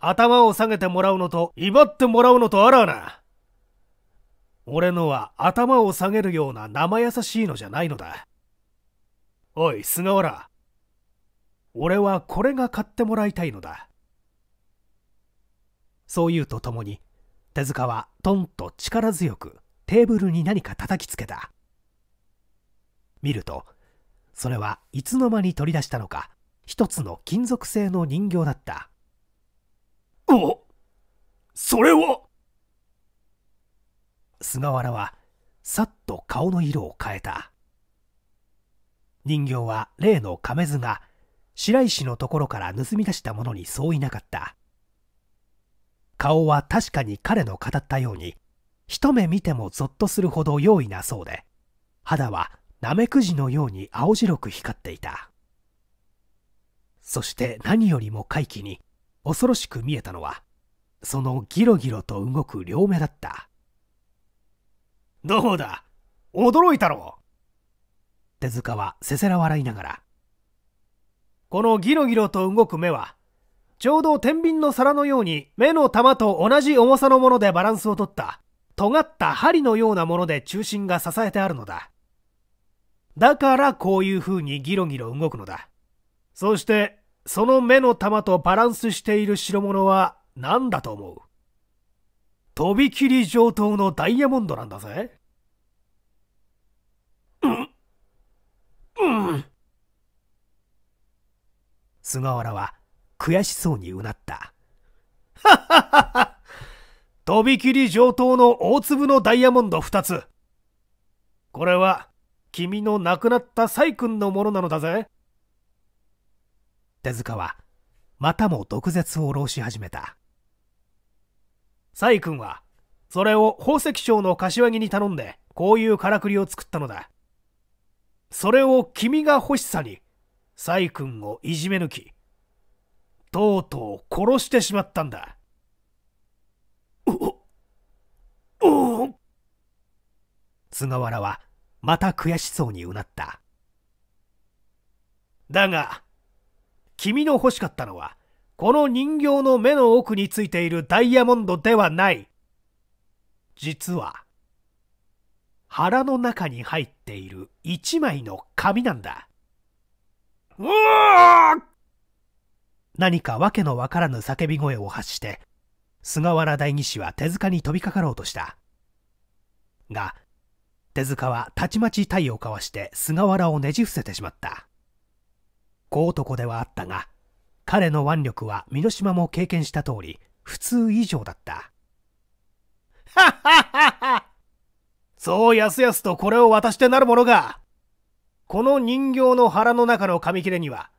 頭を下げてもらうのと威張ってもらうのとあらな俺のは頭を下げるような生優しいのじゃないのだおい菅原俺はこれが買ってもらいたいのだそう言うとともに手塚はトンと力強くテーブルに何か叩きつけた見るとそれはいつの間に取り出したのか一つの金属製の人形だったおそれは菅原はさっと顔の色を変えた人形は例の亀図が白石のところから盗み出したものにそういなかった顔は確かに彼の語ったように一目見てもぞっとするほど容易なそうで肌はナメクジのように青白く光っていたそして何よりも怪奇に恐ろしく見えたのはそのギロギロと動く両目だったどうだ驚いたろう手塚はせせら笑いながらこのギロギロと動く目はちょうど天秤の皿のように目の玉と同じ重さのものでバランスをとった尖った針のようなもので中心が支えてあるのだだからこういう風にギロギロ動くのだ。そして、その目の玉とバランスしている代物は何だと思うとびきり上等のダイヤモンドなんだぜ。うん。うん。菅原は悔しそうにうなった。はっはっはとびきり上等の大粒のダイヤモンド2つ。これは君の亡くなったサイ君のものなのだぜ手塚はまたも毒舌を浪し始めたサイ君はそれを宝石商の柏木に頼んでこういうからくりを作ったのだそれを君が欲しさにサイ君をいじめ抜きとうとう殺してしまったんだ菅原はまた悔しそうにうなっただが君の欲しかったのはこの人形の目の奥についているダイヤモンドではない実は腹の中に入っている一枚の紙なんだうわ何か訳のわからぬ叫び声を発して菅原代議士は手塚に飛びかかろうとしたが手塚はたちまち体をかわして菅原をねじ伏せてしまった小男ではあったが彼の腕力は箕島も経験した通り普通以上だったはっはっはっはそうやすやすとこれを渡してなるものがこの人形の腹の中の紙切れには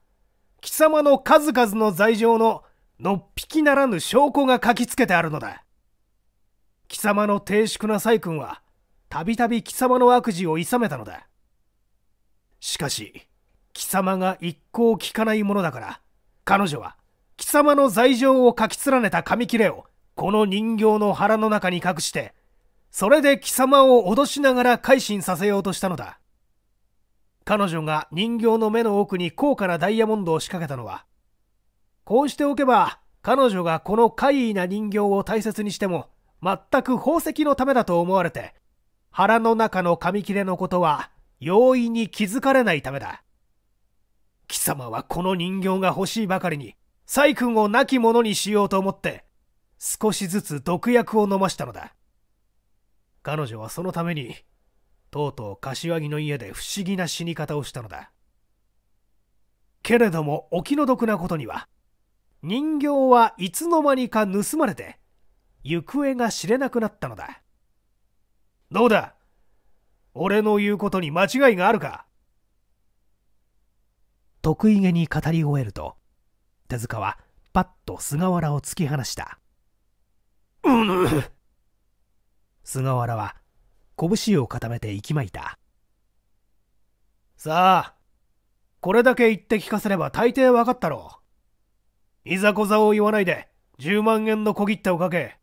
貴様の数々の罪状ののっぴきならぬ証拠が書きつけてあるのだ貴様の低粛な細君はたびたび貴様の悪事をいめたのだ。しかし、貴様が一向聞かないものだから、彼女は貴様の罪状を書き連ねた紙切れをこの人形の腹の中に隠して、それで貴様を脅しながら改心させようとしたのだ。彼女が人形の目の奥に高価なダイヤモンドを仕掛けたのは、こうしておけば彼女がこの怪異な人形を大切にしても全く宝石のためだと思われて腹の中の紙切れのことは容易に気づかれないためだ。貴様はこの人形が欲しいばかりに、細君を亡き者にしようと思って、少しずつ毒薬を飲ましたのだ。彼女はそのために、とうとう柏木の家で不思議な死に方をしたのだ。けれどもお気の毒なことには、人形はいつの間にか盗まれて、行方が知れなくなったのだ。どうだ俺の言うことに間違いがあるか得意げに語り終えると手塚はパッと菅原を突き放したうん、菅原は拳を固めて息巻いたさあこれだけ言って聞かせれば大抵分かったろういざこざを言わないで10万円の小切手をかけ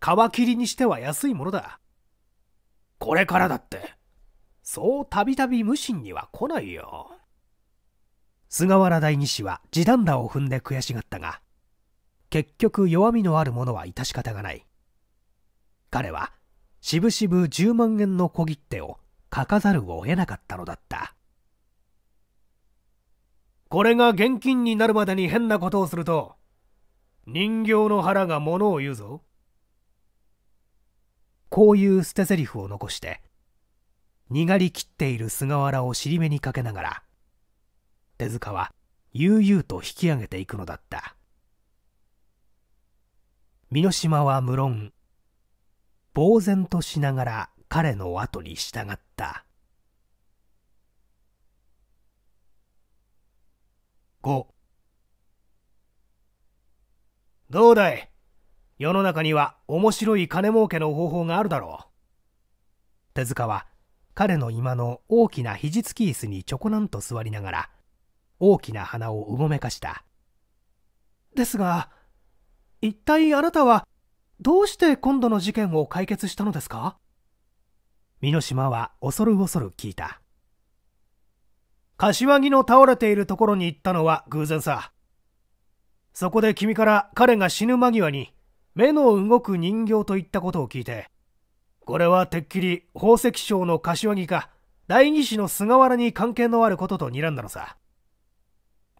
皮切りにしては安いものだこれからだって。そうたびたび無心には来ないよ。菅原大西は地団打を踏んで悔しがったが、結局弱みのある者は致し方がない。彼は、しぶしぶ10万円の小切手を書かざるを得なかったのだった。これが現金になるまでに変なことをすると、人形の腹が物を言うぞ。こういう捨て台詞を残してにがりきっている菅原を尻目にかけながら手塚は悠々と引き上げていくのだった箕島は無論呆然としながら彼の後に従った5どうだい世の中には面白い金儲けの方法があるだろう。手塚は彼の居間の大きな肘つき椅子にちょこなんと座りながら大きな鼻をうごめかした。ですが、一体あなたはどうして今度の事件を解決したのですか美島は恐る恐る聞いた。柏木の倒れているところに行ったのは偶然さ。そこで君から彼が死ぬ間際に目の動く人形といったことを聞いてこれはてっきり宝石商の柏木か代議士の菅原に関係のあることと睨んだのさ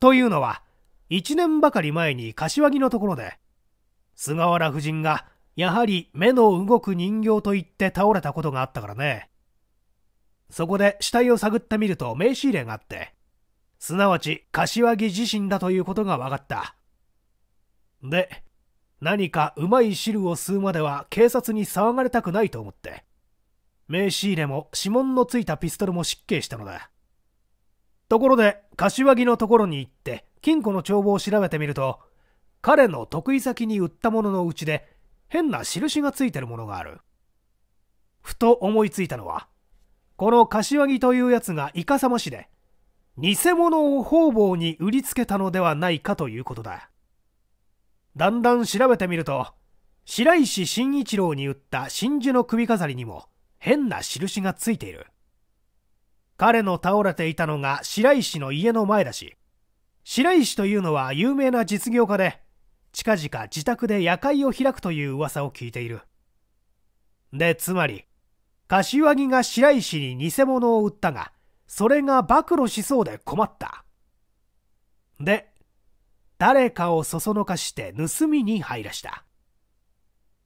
というのは1年ばかり前に柏木のところで菅原夫人がやはり目の動く人形と言って倒れたことがあったからねそこで死体を探ってみると名刺入れがあってすなわち柏木自身だということが分かったで何かうまい汁を吸うまでは警察に騒がれたくないと思って名刺入れも指紋のついたピストルも失敬したのだところで柏木のところに行って金庫の帳簿を調べてみると彼の得意先に売ったもののうちで変な印がついてるものがあるふと思いついたのはこの柏木というやつがイカサマしで偽物を方々に売りつけたのではないかということだだんだん調べてみると白石慎一郎に売った真珠の首飾りにも変な印がついている彼の倒れていたのが白石の家の前だし白石というのは有名な実業家で近々自宅で夜会を開くという噂を聞いているでつまり柏木が白石に偽物を売ったがそれが暴露しそうで困ったで誰かをそそのかして盗みに入らした。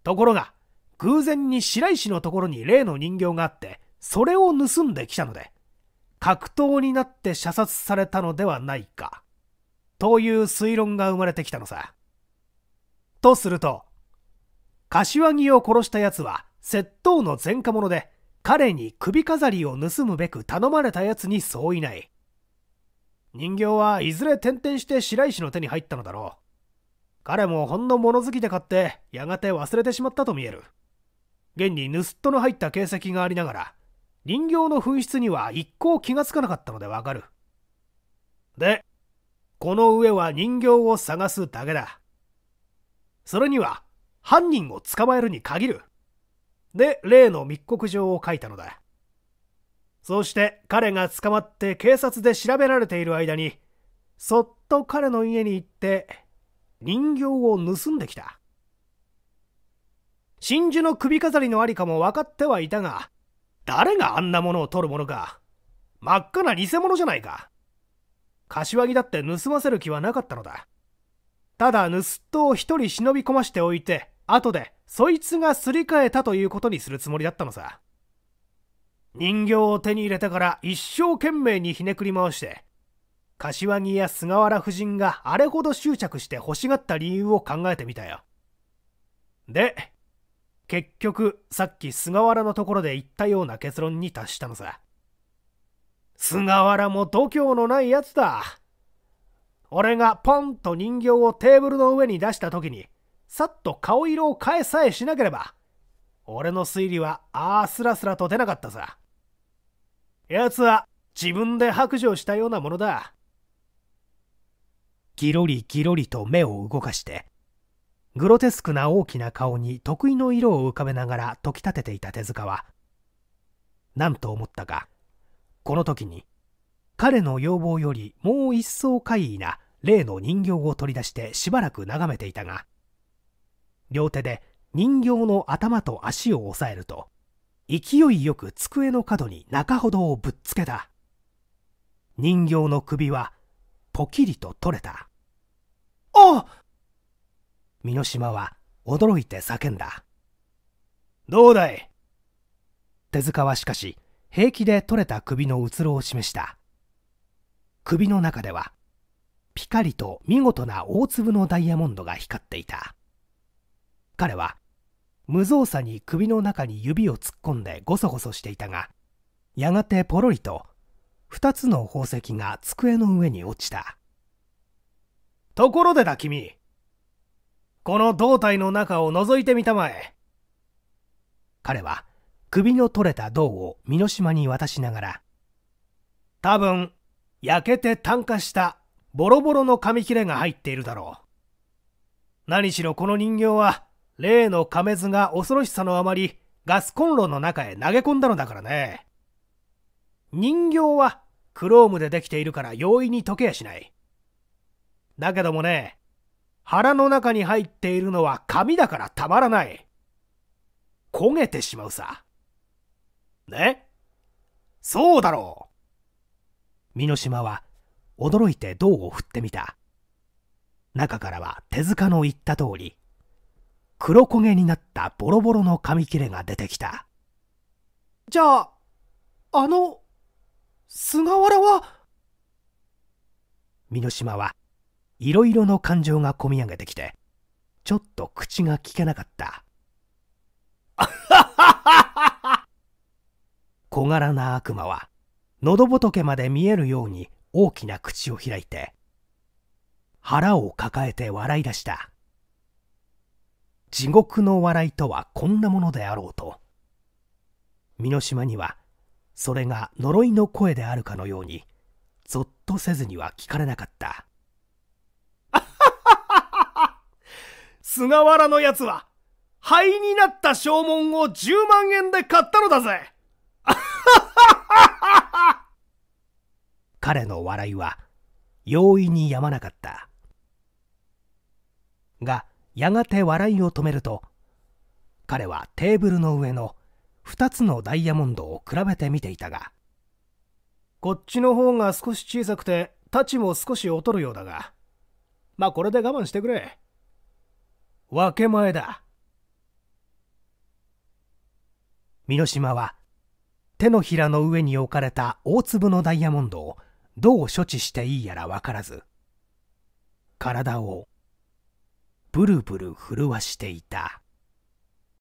ところが、偶然に白石のところに例の人形があって、それを盗んできたので、格闘になって射殺されたのではないか、という推論が生まれてきたのさ。とすると、柏木を殺した奴は窃盗の前科者で、彼に首飾りを盗むべく頼まれた奴にそういない。人形はいずれ転々して白石の手に入ったのだろう彼もほんの物好きで買ってやがて忘れてしまったと見える現に盗っ人の入った形跡がありながら人形の紛失には一向気がつかなかったのでわかるでこの上は人形を探すだけだそれには犯人を捕まえるに限るで例の密告状を書いたのだそうして彼が捕まって警察で調べられている間に、そっと彼の家に行って人形を盗んできた。真珠の首飾りのありかも分かってはいたが、誰があんなものを取るものか。真っ赤な偽物じゃないか。柏木だって盗ませる気はなかったのだ。ただ盗っ人を一人忍び込ましておいて、後でそいつがすり替えたということにするつもりだったのさ。人形を手に入れてから一生懸命にひねくり回して柏木や菅原夫人があれほど執着して欲しがった理由を考えてみたよで結局さっき菅原のところで言ったような結論に達したのさ菅原も度胸のないやつだ俺がポンと人形をテーブルの上に出した時にさっと顔色を変えさえしなければ俺の推理はああスラスラと出なかったさ奴は自分で白状したようなものだ。ギロリギロリと目を動かして、グロテスクな大きな顔に得意の色を浮かべながら解き立てていた手塚は、何と思ったか、この時に、彼の要望よりもう一層怪異な例の人形を取り出してしばらく眺めていたが、両手で人形の頭と足を押さえると、勢いよく机の角に中ほどをぶっつけた人形の首はポキリと取れたあ美濃島は驚いて叫んだどうだい手塚はしかし平気で取れた首のうつろを示した首の中ではピカリと見事な大粒のダイヤモンドが光っていた彼は無造作に首の中に指を突っ込んでゴソゴソしていたがやがてポロリと2つの宝石が机の上に落ちたところでだ君この胴体の中を覗いてみたまえ彼は首の取れた銅を美の島に渡しながら多分焼けて炭化したボロボロの紙切れが入っているだろう何しろこの人形は例の亀図が恐ろしさのあまりガスコンロの中へ投げ込んだのだからね。人形はクロームでできているから容易に溶けやしない。だけどもね、腹の中に入っているのは紙だからたまらない。焦げてしまうさ。ねそうだろう美濃島は驚いて銅を振ってみた。中からは手塚の言った通り、黒焦げになったボロボロの紙切れが出てきた。じゃあ、あの、菅原は美島はいろいろの感情がこみ上げてきて、ちょっと口が聞けなかった。小柄な悪魔は、喉仏まで見えるように大きな口を開いて、腹を抱えて笑い出した。地獄の笑いとはこんなものであろうと美濃島にはそれが呪いの声であるかのようにぞっとせずには聞かれなかった 菅原のやつは灰になった証文を10万円で買ったのだぜ 彼の笑いは容易にやまなかったがやがて笑いを止めると彼はテーブルの上の2つのダイヤモンドを比べてみていたがこっちの方が少し小さくて太刀も少し劣るようだがまあこれで我慢してくれ分け前だ箕島は手のひらの上に置かれた大粒のダイヤモンドをどう処置していいやら分からず体をブルブル震わしていた。